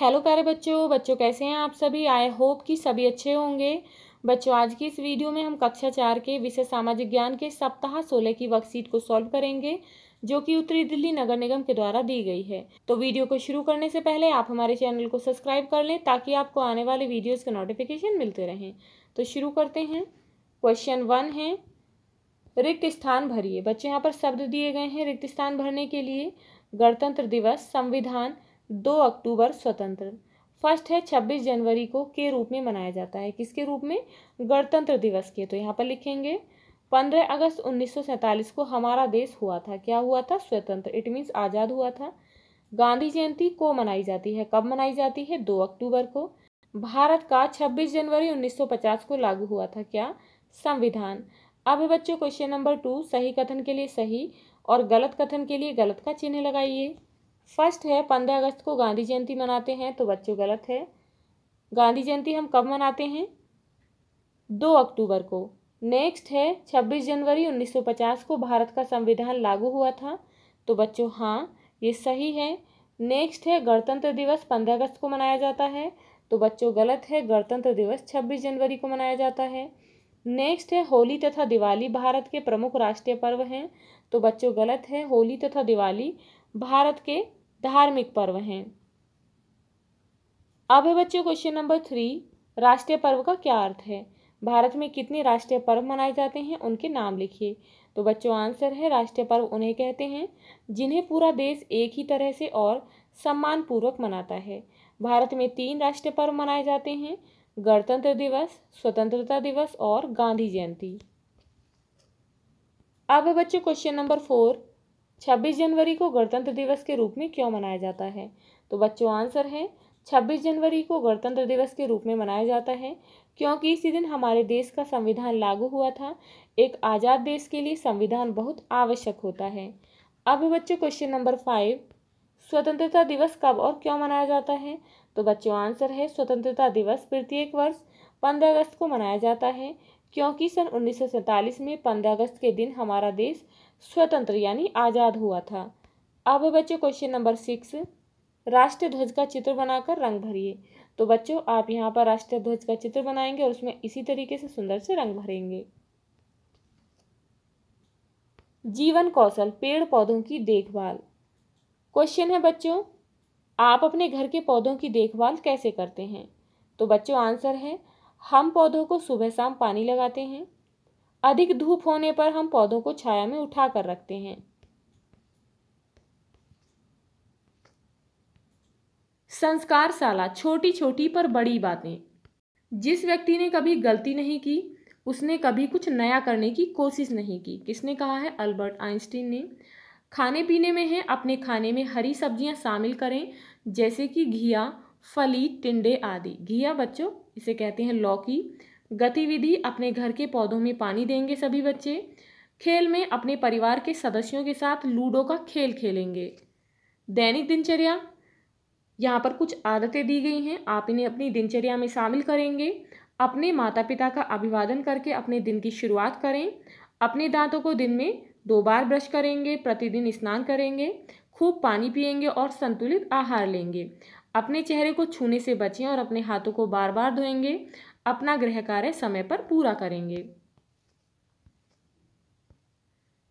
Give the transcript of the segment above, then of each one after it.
hello प्यारे बच्चों बच्चों कैसे हैं आप सभी आई होप कि सभी अच्छे होंगे बच्चों आज की इस वीडियो में हम कक्षा चार के विषय सामाजिक ज्ञान के सप्ताह सोलह की वर्कशीट को सॉल्व करेंगे जो कि उत्तरी दिल्ली नगर निगम के द्वारा दी गई है तो वीडियो को शुरू करने से पहले आप हमारे चैनल को सब्सक्राइब कर लें ताकि आपको आने वाले वीडियोज़ के नोटिफिकेशन मिलते रहें तो शुरू करते हैं क्वेश्चन वन है रिक्त स्थान भरिए बच्चे यहाँ पर शब्द दिए गए हैं रिक्त स्थान भरने के लिए गणतंत्र दिवस संविधान दो अक्टूबर स्वतंत्र फर्स्ट है छब्बीस जनवरी को के रूप में मनाया जाता है किसके रूप में गणतंत्र दिवस के तो यहाँ पर लिखेंगे पंद्रह अगस्त उन्नीस को हमारा देश हुआ था क्या हुआ था स्वतंत्र इट मीन्स आज़ाद हुआ था गांधी जयंती को मनाई जाती है कब मनाई जाती है दो अक्टूबर को भारत का छब्बीस जनवरी 1950 को लागू हुआ था क्या संविधान अब बच्चों क्वेश्चन नंबर टू सही कथन के लिए सही और गलत कथन के लिए गलत का चिन्ह लगाइए फर्स्ट है पंद्रह अगस्त को गांधी जयंती मनाते हैं तो बच्चों गलत है गांधी जयंती हम कब मनाते हैं दो अक्टूबर को नेक्स्ट है छब्बीस जनवरी 1950 को भारत का संविधान लागू हुआ था तो बच्चों हाँ ये सही है नेक्स्ट है गणतंत्र दिवस पंद्रह अगस्त को मनाया जाता है तो बच्चों गलत है गणतंत्र दिवस छब्बीस जनवरी को मनाया जाता है नेक्स्ट है होली तथा दिवाली भारत के प्रमुख राष्ट्रीय पर्व हैं तो बच्चों गलत है होली तथा दिवाली भारत के धार्मिक पर्व हैं अब है बच्चों क्वेश्चन नंबर थ्री राष्ट्रीय पर्व का क्या अर्थ है भारत में कितने राष्ट्रीय पर्व मनाए जाते हैं उनके नाम लिखिए तो बच्चों आंसर है राष्ट्रीय पर्व उन्हें कहते हैं जिन्हें पूरा देश एक ही तरह से और सम्मानपूर्वक मनाता है भारत में तीन राष्ट्रीय पर्व मनाए जाते हैं गणतंत्र दिवस स्वतंत्रता दिवस और गांधी जयंती अब बच्चों क्वेश्चन नंबर फोर 26 जनवरी को गणतंत्र दिवस के रूप में क्यों मनाया जाता है तो बच्चों आंसर है 26 जनवरी को गणतंत्र दिवस के रूप में मनाया जाता है क्योंकि इसी दिन हमारे देश का संविधान लागू हुआ था एक आज़ाद देश के लिए संविधान बहुत आवश्यक होता है अब बच्चों क्वेश्चन नंबर फाइव स्वतंत्रता दिवस कब और क्यों मनाया जाता है तो बच्चों आंसर है स्वतंत्रता दिवस प्रत्येक वर्ष पंद्रह अगस्त को मनाया जाता है क्योंकि सन उन्नीस में पंद्रह अगस्त के दिन हमारा देश स्वतंत्र यानी आज़ाद हुआ था अब बच्चों क्वेश्चन नंबर सिक्स राष्ट्रीय ध्वज का चित्र बनाकर रंग भरिए तो बच्चों आप यहाँ पर राष्ट्रीय ध्वज का चित्र बनाएंगे और उसमें इसी तरीके से सुंदर से रंग भरेंगे जीवन कौशल पेड़ पौधों की देखभाल क्वेश्चन है बच्चों आप अपने घर के पौधों की देखभाल कैसे करते हैं तो बच्चों आंसर है हम पौधों को सुबह शाम पानी लगाते हैं अधिक धूप होने पर हम पौधों को छाया में उठा कर रखते हैं संस्कार साला छोटी छोटी पर बड़ी बातें जिस व्यक्ति ने कभी गलती नहीं की उसने कभी कुछ नया करने की कोशिश नहीं की किसने कहा है अल्बर्ट आइंस्टीन ने खाने पीने में है अपने खाने में हरी सब्जियां शामिल करें जैसे कि घिया फली टिंडे आदि घिया बच्चों इसे कहते हैं लौकी गतिविधि अपने घर के पौधों में पानी देंगे सभी बच्चे खेल में अपने परिवार के सदस्यों के साथ लूडो का खेल खेलेंगे दैनिक दिनचर्या यहाँ पर कुछ आदतें दी गई हैं आप इन्हें अपनी दिनचर्या में शामिल करेंगे अपने माता पिता का अभिवादन करके अपने दिन की शुरुआत करें अपने दांतों को दिन में दो बार ब्रश करेंगे प्रतिदिन स्नान करेंगे खूब पानी पिएंगे और संतुलित आहार लेंगे अपने चेहरे को छूने से बचें और अपने हाथों को बार बार धोएंगे अपना गृह कार्य समय पर पूरा करेंगे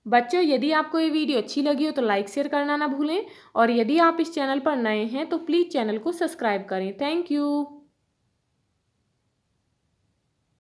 बच्चों यदि आपको ये वीडियो अच्छी लगी हो तो लाइक शेयर करना ना भूलें और यदि आप इस चैनल पर नए हैं तो प्लीज़ चैनल को सब्सक्राइब करें थैंक यू